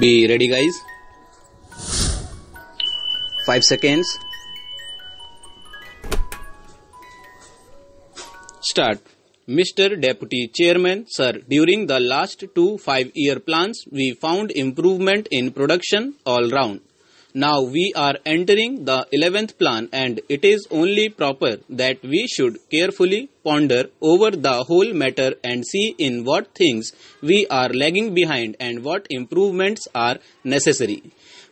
be ready guys 5 seconds start Mr. Deputy Chairman, Sir, during the last two five-year plans, we found improvement in production all round. Now we are entering the 11th plan and it is only proper that we should carefully ponder over the whole matter and see in what things we are lagging behind and what improvements are necessary.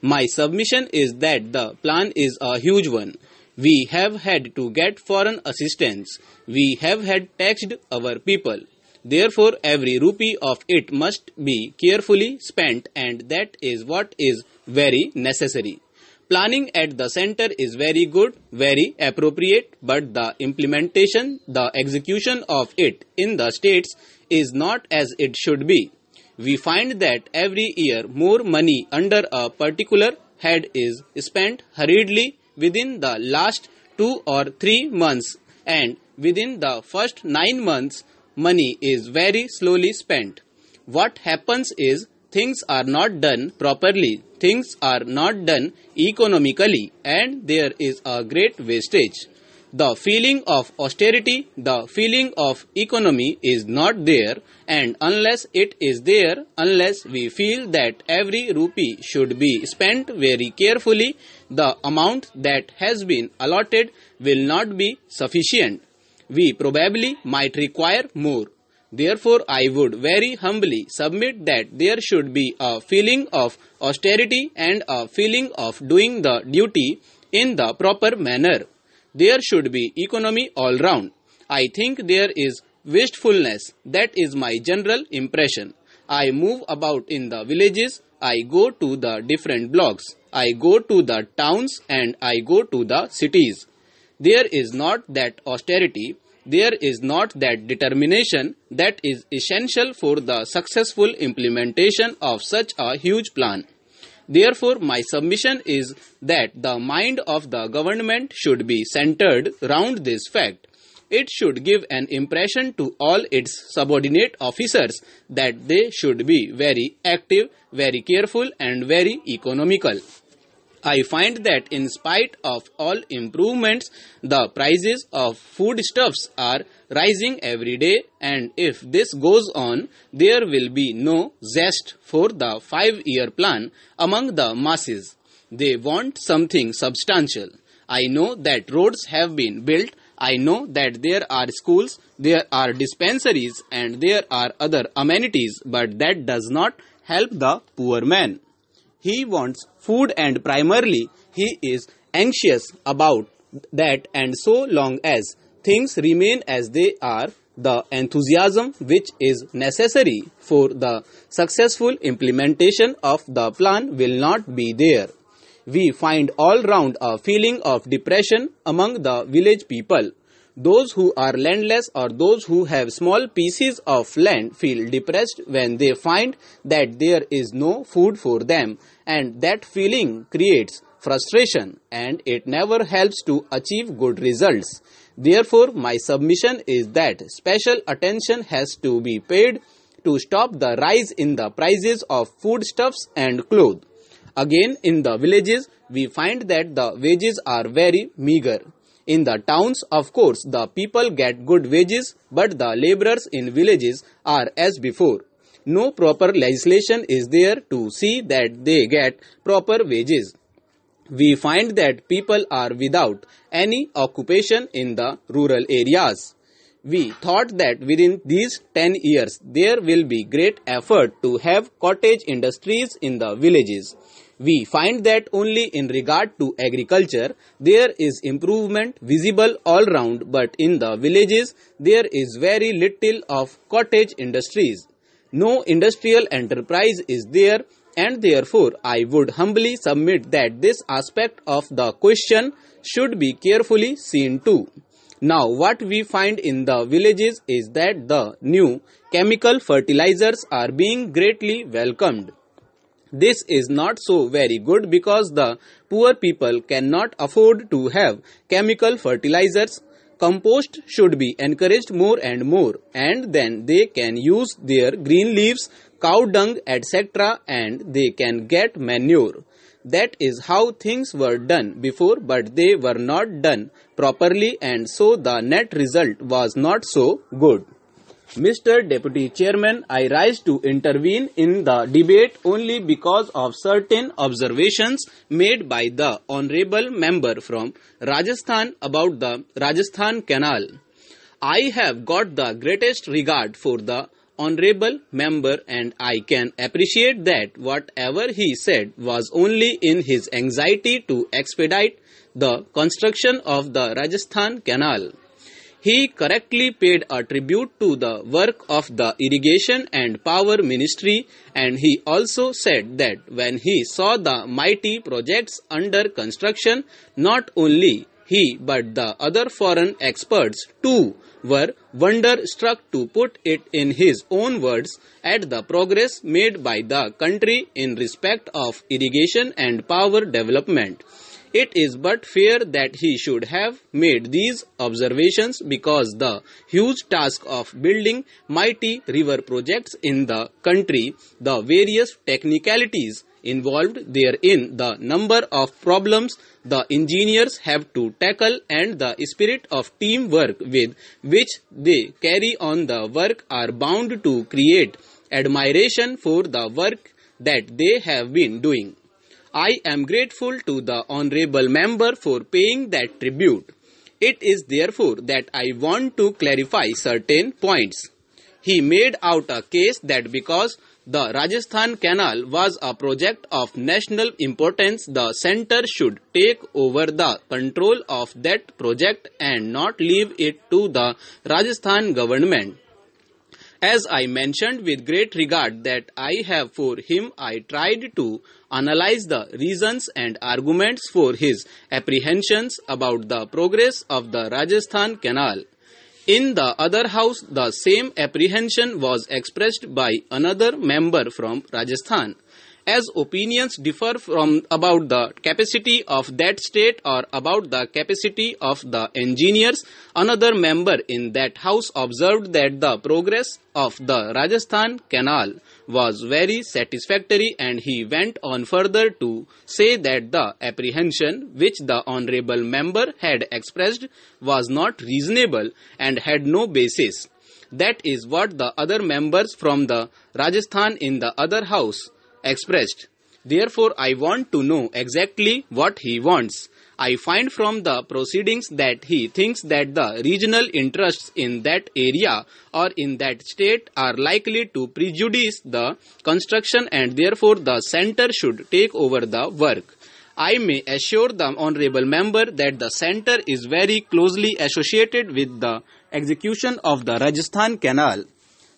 My submission is that the plan is a huge one. We have had to get foreign assistance. We have had taxed our people. Therefore, every rupee of it must be carefully spent and that is what is very necessary. Planning at the center is very good, very appropriate, but the implementation, the execution of it in the states is not as it should be. We find that every year more money under a particular head is spent hurriedly within the last two or three months and within the first nine months money is very slowly spent. What happens is things are not done properly, things are not done economically, and there is a great wastage. The feeling of austerity, the feeling of economy is not there, and unless it is there, unless we feel that every rupee should be spent very carefully, the amount that has been allotted will not be sufficient. We probably might require more. Therefore, I would very humbly submit that there should be a feeling of austerity and a feeling of doing the duty in the proper manner. There should be economy all round. I think there is wastefulness. That is my general impression. I move about in the villages. I go to the different blocks. I go to the towns and I go to the cities. There is not that austerity there is not that determination that is essential for the successful implementation of such a huge plan. Therefore, my submission is that the mind of the government should be centered round this fact. It should give an impression to all its subordinate officers that they should be very active, very careful and very economical. I find that in spite of all improvements, the prices of foodstuffs are rising every day and if this goes on, there will be no zest for the five-year plan among the masses. They want something substantial. I know that roads have been built. I know that there are schools, there are dispensaries and there are other amenities but that does not help the poor man. He wants food and primarily he is anxious about that and so long as things remain as they are the enthusiasm which is necessary for the successful implementation of the plan will not be there. We find all round a feeling of depression among the village people those who are landless or those who have small pieces of land feel depressed when they find that there is no food for them and that feeling creates frustration and it never helps to achieve good results. Therefore, my submission is that special attention has to be paid to stop the rise in the prices of foodstuffs and clothes. Again, in the villages, we find that the wages are very meager. In the towns, of course, the people get good wages, but the laborers in villages are as before. No proper legislation is there to see that they get proper wages. We find that people are without any occupation in the rural areas. We thought that within these 10 years there will be great effort to have cottage industries in the villages we find that only in regard to agriculture there is improvement visible all round but in the villages there is very little of cottage industries. No industrial enterprise is there and therefore I would humbly submit that this aspect of the question should be carefully seen too. Now what we find in the villages is that the new chemical fertilizers are being greatly welcomed. This is not so very good because the poor people cannot afford to have chemical fertilizers. Compost should be encouraged more and more and then they can use their green leaves, cow dung etc. and they can get manure. That is how things were done before but they were not done properly and so the net result was not so good. Mr. Deputy Chairman, I rise to intervene in the debate only because of certain observations made by the Honorable Member from Rajasthan about the Rajasthan Canal. I have got the greatest regard for the Honorable Member and I can appreciate that whatever he said was only in his anxiety to expedite the construction of the Rajasthan Canal he correctly paid a tribute to the work of the irrigation and power ministry and he also said that when he saw the mighty projects under construction not only he but the other foreign experts too were wonder-struck. to put it in his own words at the progress made by the country in respect of irrigation and power development it is but fair that he should have made these observations because the huge task of building mighty river projects in the country, the various technicalities involved therein, the number of problems the engineers have to tackle and the spirit of teamwork with which they carry on the work are bound to create admiration for the work that they have been doing. I am grateful to the honorable member for paying that tribute. It is therefore that I want to clarify certain points. He made out a case that because the Rajasthan Canal was a project of national importance, the center should take over the control of that project and not leave it to the Rajasthan government. As I mentioned with great regard that I have for him, I tried to analyze the reasons and arguments for his apprehensions about the progress of the Rajasthan Canal. In the other house, the same apprehension was expressed by another member from Rajasthan as opinions differ from about the capacity of that state or about the capacity of the engineers another member in that house observed that the progress of the rajasthan canal was very satisfactory and he went on further to say that the apprehension which the honorable member had expressed was not reasonable and had no basis that is what the other members from the Rajasthan in the other house expressed. Therefore, I want to know exactly what he wants. I find from the proceedings that he thinks that the regional interests in that area or in that state are likely to prejudice the construction and therefore the center should take over the work. I may assure the honorable member that the center is very closely associated with the execution of the Rajasthan Canal.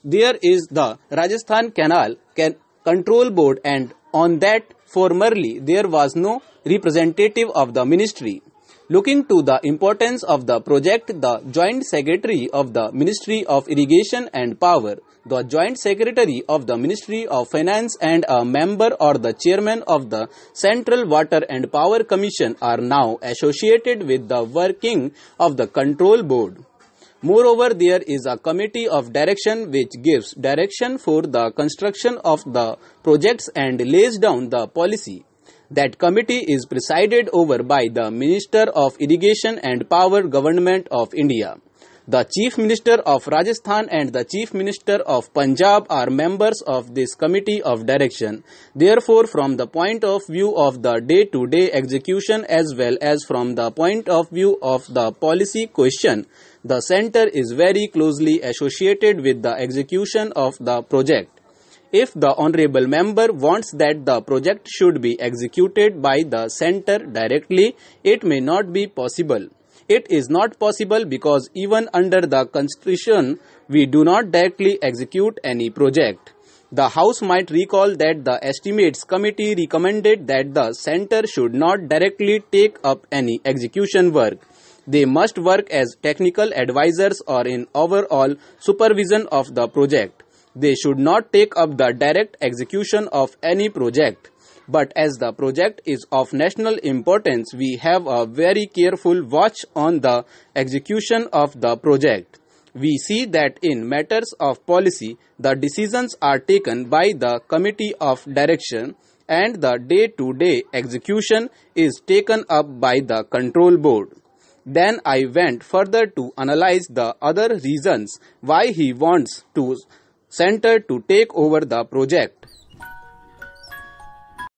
There is the Rajasthan Canal can control board and on that formerly there was no representative of the ministry. Looking to the importance of the project, the Joint Secretary of the Ministry of Irrigation and Power, the Joint Secretary of the Ministry of Finance and a member or the chairman of the Central Water and Power Commission are now associated with the working of the control board. Moreover, there is a committee of direction which gives direction for the construction of the projects and lays down the policy. That committee is presided over by the Minister of Irrigation and Power Government of India. The Chief Minister of Rajasthan and the Chief Minister of Punjab are members of this committee of direction. Therefore, from the point of view of the day-to-day -day execution as well as from the point of view of the policy question, the center is very closely associated with the execution of the project. If the honorable member wants that the project should be executed by the center directly, it may not be possible. It is not possible because even under the Constitution, we do not directly execute any project. The House might recall that the Estimates Committee recommended that the center should not directly take up any execution work. They must work as technical advisors or in overall supervision of the project. They should not take up the direct execution of any project. But as the project is of national importance, we have a very careful watch on the execution of the project. We see that in matters of policy, the decisions are taken by the Committee of Direction and the day-to-day execution is taken up by the Control Board. Then I went further to analyze the other reasons why he wants to center to take over the project.